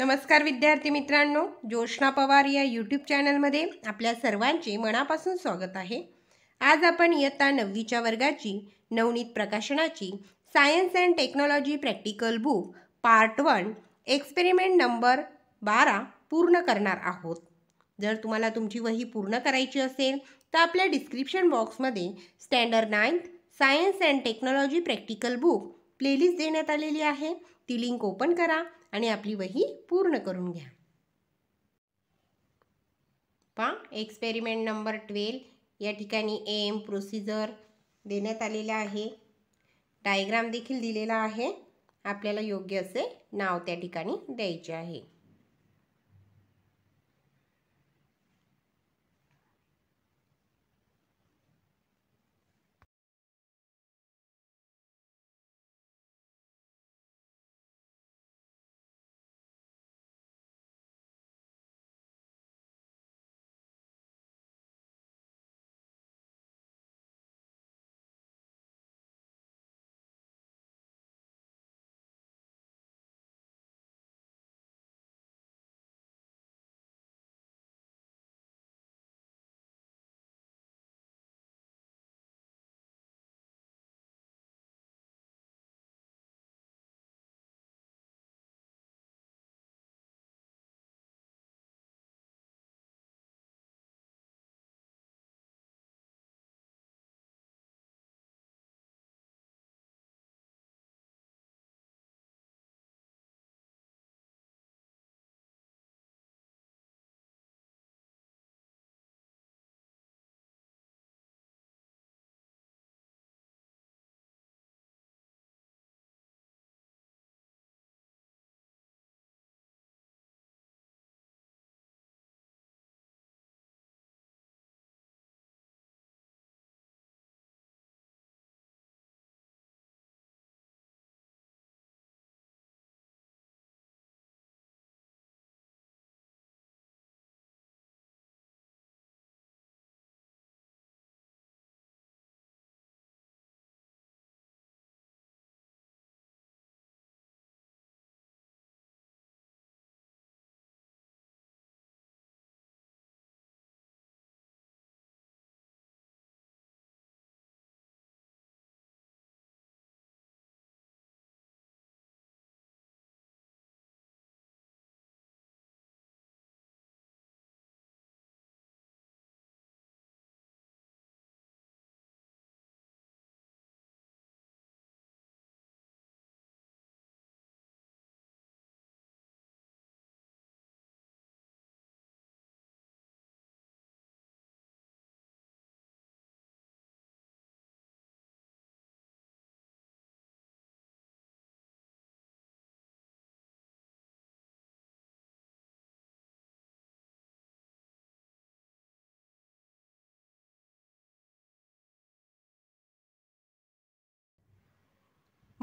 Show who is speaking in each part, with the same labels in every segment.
Speaker 1: नमस्कार विद्यार्थी मित्रांनो ज्योष्णा पवार या यूट्यूब चॅनलमध्ये आपल्या सर्वांचे मनापासून स्वागत आहे आज आपण इयत्ता नववीच्या वर्गाची नवनीत प्रकाशनाची science and technology practical book part one experiment number बारा पूर्ण करणार आहोत जर तुम्हाला तुमची वही पूर्ण करायची असेल तर आपल्या डिस्क्रिप्शन बॉक्समध्ये standard ninth science and technology practical book playlist देण्यात आलेली आहे ती लिंक ओपन करा आणि आपली वही पूर्ण करून घ्या पा एक्सपेरिमेंट नंबर ट्वेल्व या ठिकाणी एम प्रोसिजर देण्यात आलेले आहे डायग्राम देखील दिलेला आहे आपल्याला योग्य असे नाव त्या ठिकाणी द्यायचे आहे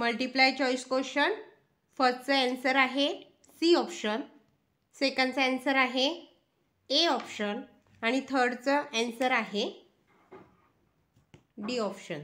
Speaker 2: मल्टिप्लाय चॉईस क्वेश्चन फर्स्टचं ॲन्सर आहे
Speaker 1: सी ऑप्शन सेकंडचं ॲन्सर आहे ए ऑप्शन आणि
Speaker 2: थर्डचं ॲन्सर आहे डी ऑप्शन